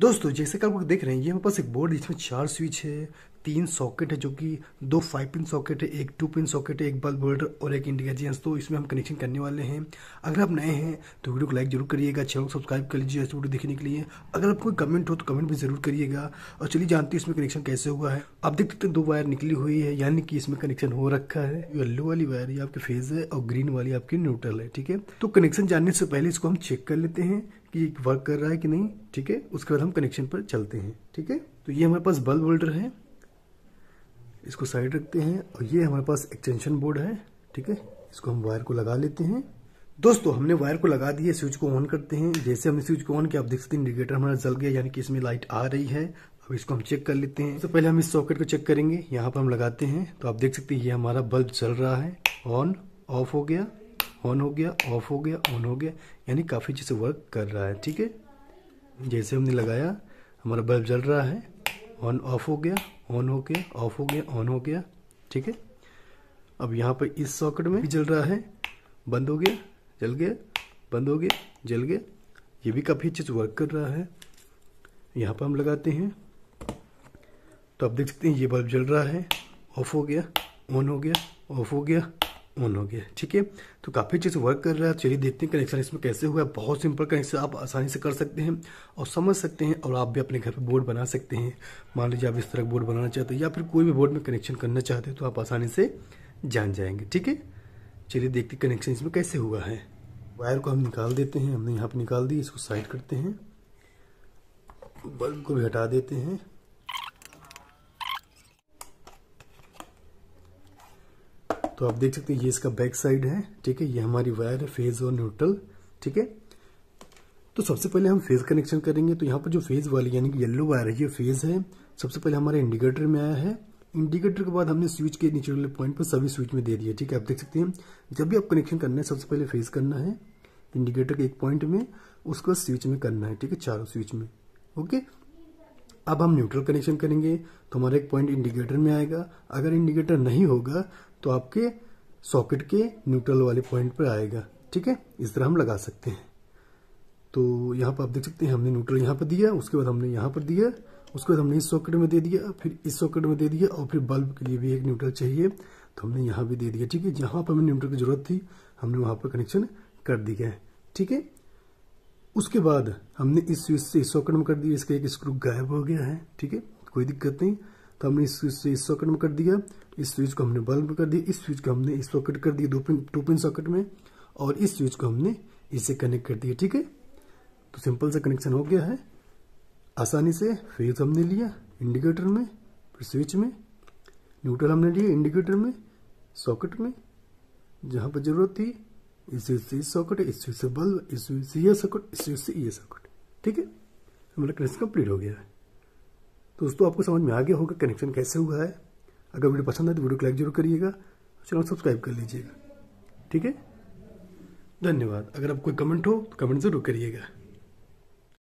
दोस्तों जैसे कि आप लोग देख रहे हैं ये हमारे पास एक बोर्ड जिसमें चार स्विच है तीन सॉकेट है जो कि दो फाइव पिन सॉकेट है एक टू पिन सॉकेट है एक बल्ब होल्डर और एक इंडिकेजेंस तो इसमें हम कनेक्शन करने वाले हैं अगर आप नए हैं तो वीडियो को लाइक जरूर करिएगा चैनल को सब्सक्राइब कर लीजिए ऐसे वीडियो देखने के लिए अगर आपको कमेंट हो तो कमेंट भी जरूर करिएगा और चलिए जानते हैं इसमें कनेक्शन कैसे हुआ है आप देख सकते हैं दो वायर निकली हुई है यानी कि इसमें कनेक्शन हो रखा है येल्लो वाली वायर ये आपकी फेज है और ग्रीन वाली आपकी न्यूट्रल है ठीक है तो कनेक्शन जानने से पहले इसको हम चेक कर लेते हैं कि वर्क कर रहा है कि नहीं ठीक है उसके बाद हम कनेक्शन पर चलते हैं ठीक है तो ये हमारे पास बल्ब होल्डर है इसको साइड रखते हैं और ये हमारे पास एक्सटेंशन बोर्ड है ठीक है इसको हम वायर को लगा लेते हैं दोस्तों हमने वायर को लगा दिए स्विच को ऑन करते हैं जैसे हमने स्विच को ऑन किया आप देख सकते हैं इंडिकेटर हमारा जल गया यानी कि इसमें लाइट आ रही है अब इसको हम चेक कर लेते हैं तो पहले हम इस सॉकेट को चेक करेंगे यहाँ पर हम लगाते हैं तो आप देख सकते हैं ये हमारा बल्ब जल रहा है ऑन ऑफ हो गया ऑन हो गया ऑफ हो गया ऑन हो गया यानी काफ़ी अच्छे से वर्क कर रहा है ठीक है जैसे हमने लगाया हमारा बल्ब जल रहा है ऑन ऑफ हो गया ऑन हो गया ऑफ हो गया ऑन हो गया ठीक है अब यहाँ पर इस सॉकेट में भी जल रहा है बंद हो गया जल गया बंद हो गया जल गया ये भी काफ़ी अच्छे से वर्क कर रहा है यहाँ पर हम लगाते हैं तो आप देख सकते हैं ये बल्ब जल रहा है ऑफ हो गया ऑन हो गया ऑफ हो गया ऑन हो गया ठीक है तो काफ़ी चीज़ वर्क कर रहा है चलिए देखते हैं कनेक्शन इसमें कैसे हुआ है बहुत सिंपल कनेक्शन आप आसानी से कर सकते हैं और समझ सकते हैं और आप भी अपने घर पर बोर्ड बना सकते हैं मान लीजिए आप इस तरह बोर्ड बनाना चाहते हैं या फिर कोई भी बोर्ड में कनेक्शन करना चाहते हैं तो आप आसानी से जान जाएंगे ठीक है चलिए देखते कनेक्शन इसमें कैसे हुआ है वायर को हम निकाल देते हैं हमने यहाँ पर निकाल दी इसको साइड करते हैं बल्ब को भी हटा देते हैं तो आप देख सकते हैं ये इसका बैक साइड है ठीक है ये हमारी वायर है फेज और न्यूट्रल ठीक है तो सबसे पहले हम फेज कनेक्शन करेंगे तो यहाँ पर जो फेज वाली यानी कि येलो वायर है ये फेज है सबसे पहले हमारे इंडिकेटर में आया है इंडिकेटर के बाद हमने स्विच के नीचे वाले पॉइंट पर सभी स्विच में दे दिया ठीक है आप देख सकते हैं जब भी आप कनेक्शन करना है सबसे पहले फेज करना है इंडिकेटर के एक पॉइंट में उसको स्विच में करना है ठीक है चारों स्विच में ओके अब हम न्यूट्रल कनेक्शन करेंगे तो हमारा एक पॉइंट इंडिकेटर में आएगा अगर इंडिकेटर नहीं होगा तो आपके सॉकेट के न्यूट्रल वाले पॉइंट पर आएगा ठीक है इस तरह हम लगा सकते हैं तो यहाँ पर आप देख सकते हैं हमने न्यूट्रल यहाँ पर दिया उसके बाद हमने यहाँ पर दिया उसके बाद हमने इस सॉकेट में दे दिया फिर इस सॉकेट में दे दिया और फिर बल्ब के लिए भी एक न्यूट्रल चाहिए तो हमने यहाँ भी दे दिया ठीक है जहाँ पर हमें न्यूट्रल की जरूरत थी हमने वहाँ पर कनेक्शन कर दिया है ठीक है उसके बाद हमने इस स्विच से इस सॉकेट में कर दिया इसका एक स्क्रू गायब हो गया है ठीक है कोई दिक्कत नहीं तो हमने इस स्विच से इस सॉकेट में कर दिया इस स्विच को हमने बल्ब में कर दिया इस स्विच को हमने इस सॉकेट कर दिया दो पिन टू पिन सॉकेट में और इस स्विच को हमने इसे कनेक्ट कर दिया ठीक है तो सिंपल सा कनेक्शन हो गया है आसानी से फेज हमने लिया इंडिकेटर में फिर स्विच में न्यूट्रल हमने लिया इंडिकेटर में सॉकेट में जहाँ पर जरूरत थी इस स्विच से इस सॉकेट इस स्विच से बल्ब इस स्विच से यह सॉकेट इस स्विच से ये सॉकेट ठीक है हमारा कनेक्शन कंप्लीट हो गया है तो दोस्तों आपको समझ में आ गया होगा कनेक्शन कैसे हुआ है अगर वीडियो पसंद है तो वीडियो को लाइक जरूर करिएगा चैनल सब्सक्राइब कर लीजिएगा ठीक है धन्यवाद अगर आप कोई कमेंट हो तो कमेंट ज़रूर करिएगा